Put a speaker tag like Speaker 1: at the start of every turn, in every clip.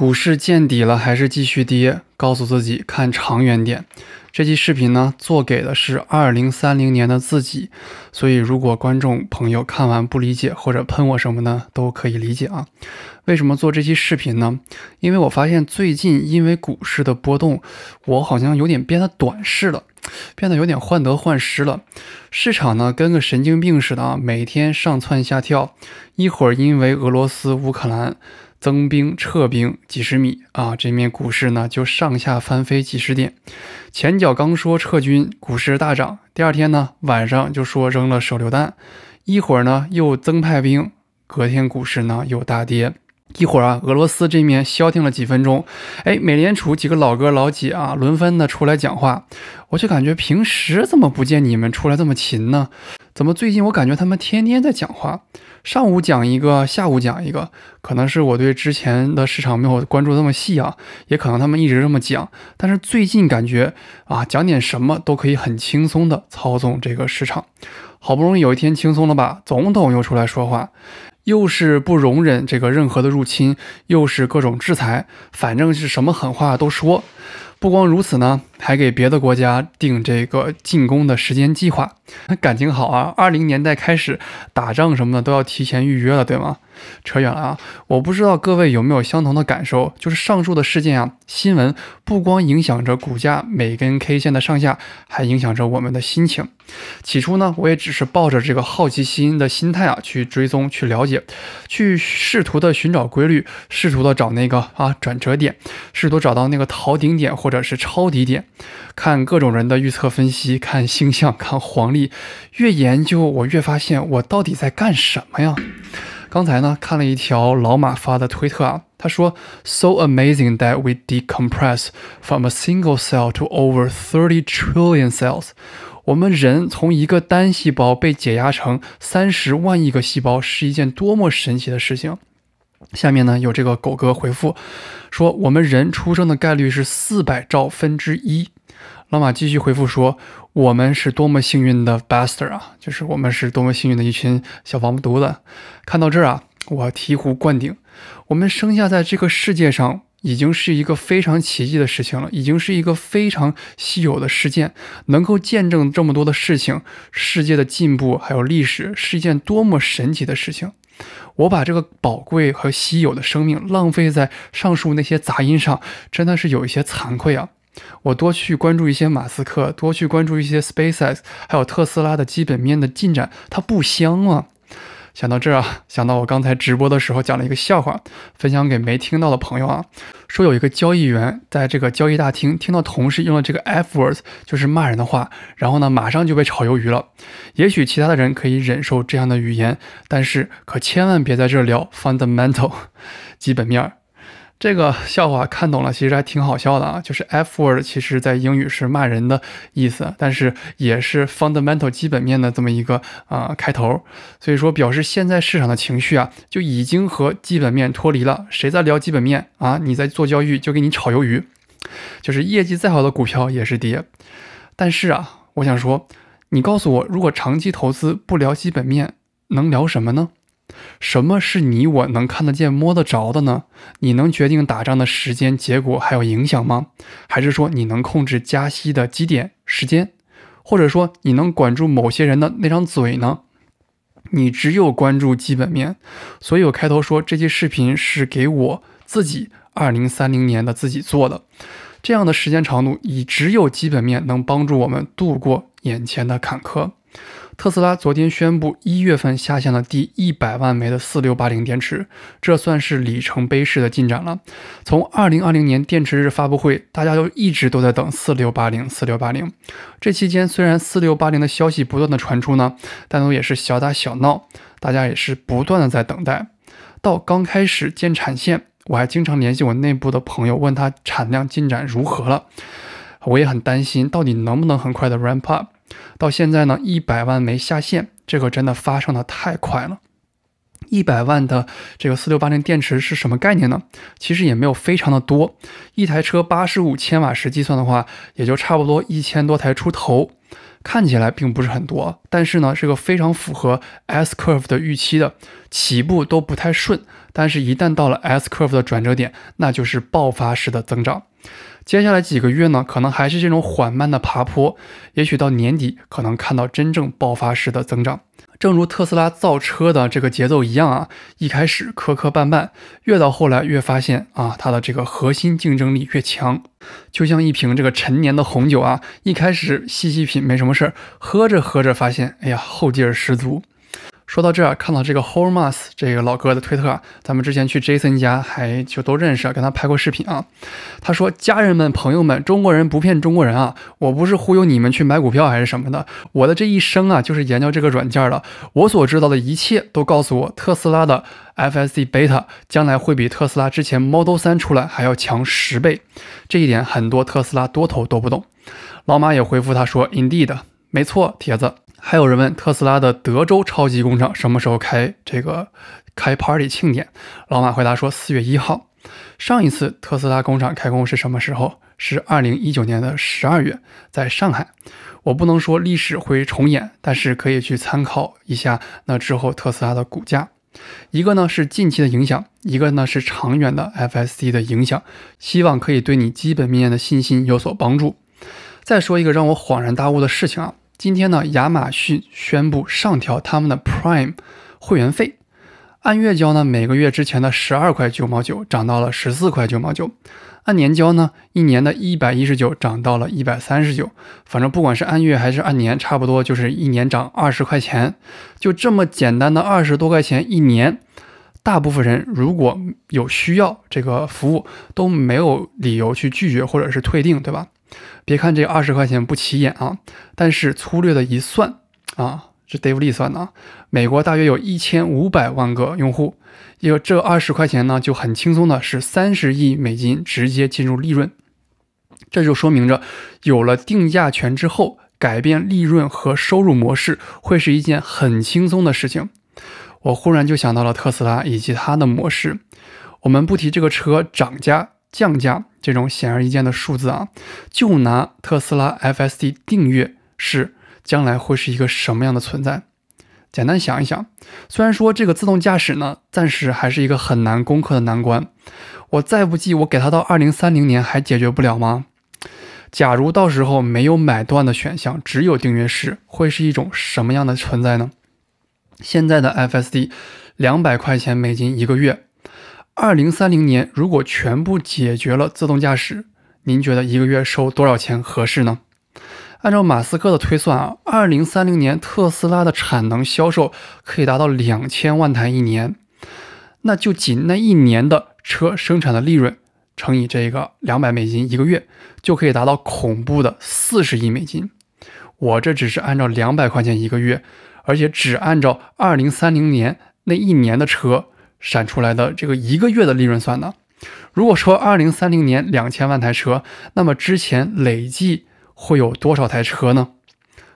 Speaker 1: 股市见底了还是继续跌？告诉自己看长远点。这期视频呢，做给的是二零三零年的自己。所以，如果观众朋友看完不理解或者喷我什么呢，都可以理解啊。为什么做这期视频呢？因为我发现最近因为股市的波动，我好像有点变得短视了，变得有点患得患失了。市场呢，跟个神经病似的啊，每天上蹿下跳，一会儿因为俄罗斯、乌克兰。增兵撤兵几十米啊，这面股市呢就上下翻飞几十点。前脚刚说撤军，股市大涨；第二天呢晚上就说扔了手榴弹，一会儿呢又增派兵，隔天股市呢又大跌。一会儿啊，俄罗斯这面消停了几分钟，哎，美联储几个老哥老姐啊轮番的出来讲话，我就感觉平时怎么不见你们出来这么勤呢？怎么最近我感觉他们天天在讲话？上午讲一个，下午讲一个，可能是我对之前的市场没有关注那么细啊，也可能他们一直这么讲。但是最近感觉啊，讲点什么都可以很轻松的操纵这个市场，好不容易有一天轻松了吧，总统又出来说话，又是不容忍这个任何的入侵，又是各种制裁，反正是什么狠话都说。不光如此呢，还给别的国家定这个进攻的时间计划。那感情好啊，二零年代开始打仗什么的都要提前预约了，对吗？扯远了啊，我不知道各位有没有相同的感受，就是上述的事件啊，新闻不光影响着股价每根 K 线的上下，还影响着我们的心情。起初呢，我也只是抱着这个好奇心的心态啊，去追踪、去了解、去试图的寻找规律，试图的找那个啊转折点，试图找到那个逃顶点或。或者是抄底点，看各种人的预测分析，看星象，看黄历，越研究我越发现我到底在干什么呀？刚才呢看了一条老马发的推特啊，他说 “So amazing that we decompress from a single cell to over thirty trillion cells”，我们人从一个单细胞被解压成三十万亿个细胞是一件多么神奇的事情。下面呢有这个狗哥回复说：“我们人出生的概率是四百兆分之一。”老马继续回复说：“我们是多么幸运的 bastard 啊！就是我们是多么幸运的一群小王八犊子。”看到这儿啊，我醍醐灌顶。我们生下在这个世界上，已经是一个非常奇迹的事情了，已经是一个非常稀有的事件。能够见证这么多的事情，世界的进步，还有历史，是一件多么神奇的事情。我把这个宝贵和稀有的生命浪费在上述那些杂音上，真的是有一些惭愧啊！我多去关注一些马斯克，多去关注一些 SpaceX，还有特斯拉的基本面的进展，它不香吗？想到这啊，想到我刚才直播的时候讲了一个笑话，分享给没听到的朋友啊，说有一个交易员在这个交易大厅听到同事用了这个 F words，就是骂人的话，然后呢，马上就被炒鱿鱼了。也许其他的人可以忍受这样的语言，但是可千万别在这聊 fundamental，基本面儿。这个笑话看懂了，其实还挺好笑的啊。就是 F word 其实在英语是骂人的意思，但是也是 fundamental 基本面的这么一个啊开头，所以说表示现在市场的情绪啊，就已经和基本面脱离了。谁在聊基本面啊？你在做交易就给你炒鱿鱼，就是业绩再好的股票也是跌。但是啊，我想说，你告诉我，如果长期投资不聊基本面，能聊什么呢？什么是你我能看得见、摸得着的呢？你能决定打仗的时间、结果还有影响吗？还是说你能控制加息的基点时间，或者说你能管住某些人的那张嘴呢？你只有关注基本面。所以我开头说，这期视频是给我自己2030年的自己做的。这样的时间长度，以只有基本面能帮助我们度过眼前的坎坷。特斯拉昨天宣布，一月份下线了第一百万枚的四六八零电池，这算是里程碑式的进展了。从二零二零年电池日发布会，大家就一直都在等四六八零，四六八零。这期间虽然四六八零的消息不断的传出呢，但都也是小打小闹，大家也是不断的在等待。到刚开始建产线，我还经常联系我内部的朋友，问他产量进展如何了。我也很担心，到底能不能很快的 ramp up。到现在呢，一百万没下线，这个真的发生的太快了。一百万的这个四六八零电池是什么概念呢？其实也没有非常的多，一台车八十五千瓦时计算的话，也就差不多一千多台出头，看起来并不是很多。但是呢，这个非常符合 S curve 的预期的，起步都不太顺，但是一旦到了 S curve 的转折点，那就是爆发式的增长。接下来几个月呢，可能还是这种缓慢的爬坡，也许到年底可能看到真正爆发式的增长。正如特斯拉造车的这个节奏一样啊，一开始磕磕绊绊，越到后来越发现啊，它的这个核心竞争力越强。就像一瓶这个陈年的红酒啊，一开始细细品没什么事儿，喝着喝着发现，哎呀，后劲儿十足。说到这儿，看到这个 Hormas 这个老哥的推特啊，咱们之前去 Jason 家还就都认识，跟他拍过视频啊。他说：“家人们、朋友们，中国人不骗中国人啊，我不是忽悠你们去买股票还是什么的。我的这一生啊，就是研究这个软件的。我所知道的一切都告诉我，特斯拉的 FSD Beta 将来会比特斯拉之前 Model 三出来还要强十倍。这一点很多特斯拉多头都不懂。”老马也回复他说：“Indeed，没错，铁子。”还有人问特斯拉的德州超级工厂什么时候开这个开 party 庆典？老马回答说四月一号。上一次特斯拉工厂开工是什么时候？是二零一九年的十二月，在上海。我不能说历史会重演，但是可以去参考一下。那之后特斯拉的股价，一个呢是近期的影响，一个呢是长远的 F S C 的影响。希望可以对你基本面的信心有所帮助。再说一个让我恍然大悟的事情啊。今天呢，亚马逊宣布上调他们的 Prime 会员费，按月交呢，每个月之前的十二块九毛九涨到了十四块九毛九，按年交呢，一年的一百一十九涨到了一百三十九，反正不管是按月还是按年，差不多就是一年涨二十块钱，就这么简单的二十多块钱一年，大部分人如果有需要这个服务都没有理由去拒绝或者是退订，对吧？别看这二十块钱不起眼啊，但是粗略的一算啊，这 Dave Lee 算的，美国大约有一千五百万个用户，有这二十块钱呢，就很轻松的是三十亿美金直接进入利润。这就说明着，有了定价权之后，改变利润和收入模式会是一件很轻松的事情。我忽然就想到了特斯拉以及它的模式，我们不提这个车涨价。降价这种显而易见的数字啊，就拿特斯拉 F S D 订阅是将来会是一个什么样的存在？简单想一想，虽然说这个自动驾驶呢，暂时还是一个很难攻克的难关。我再不济，我给它到二零三零年还解决不了吗？假如到时候没有买断的选项，只有订阅式，会是一种什么样的存在呢？现在的 F S D 两百块钱美金一个月。二零三零年，如果全部解决了自动驾驶，您觉得一个月收多少钱合适呢？按照马斯克的推算啊，二零三零年特斯拉的产能销售可以达到两千万台一年，那就仅那一年的车生产的利润乘以这个两百美金一个月，就可以达到恐怖的四十亿美金。我这只是按照两百块钱一个月，而且只按照二零三零年那一年的车。闪出来的这个一个月的利润算的。如果说二零三零年两千万台车，那么之前累计会有多少台车呢？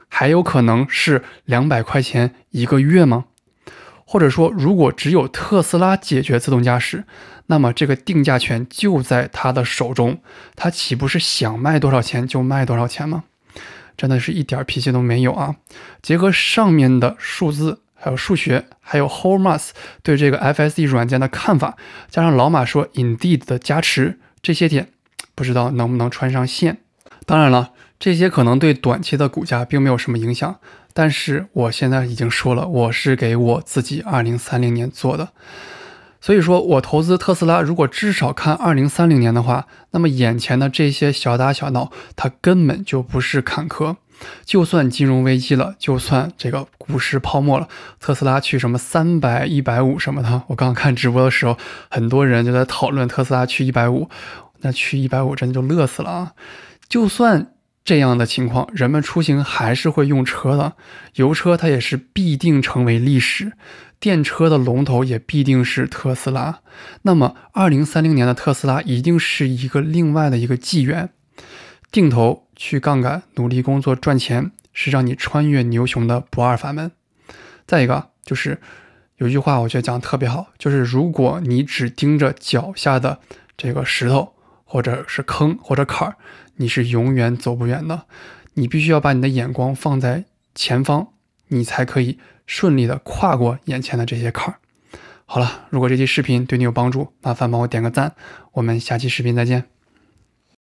Speaker 1: 还有可能是两百块钱一个月吗？或者说，如果只有特斯拉解决自动驾驶，那么这个定价权就在他的手中，他岂不是想卖多少钱就卖多少钱吗？真的是一点脾气都没有啊！结合上面的数字。还有数学，还有 h o r a s e 对这个 f s d 软件的看法，加上老马说 Indeed 的加持，这些点不知道能不能穿上线。当然了，这些可能对短期的股价并没有什么影响，但是我现在已经说了，我是给我自己2030年做的，所以说我投资特斯拉，如果至少看2030年的话，那么眼前的这些小打小闹，它根本就不是坎坷。就算金融危机了，就算这个股市泡沫了，特斯拉去什么三百一百五什么的，我刚看直播的时候，很多人就在讨论特斯拉去一百五，那去一百五真的就乐死了啊！就算这样的情况，人们出行还是会用车的，油车它也是必定成为历史，电车的龙头也必定是特斯拉。那么，二零三零年的特斯拉一定是一个另外的一个纪元，定投。去杠杆，努力工作赚钱是让你穿越牛熊的不二法门。再一个就是，有句话我觉得讲特别好，就是如果你只盯着脚下的这个石头或者是坑或者坎儿，你是永远走不远的。你必须要把你的眼光放在前方，你才可以顺利的跨过眼前的这些坎儿。好了，如果这期视频对你有帮助，麻烦帮我点个赞，我们下期视频再见。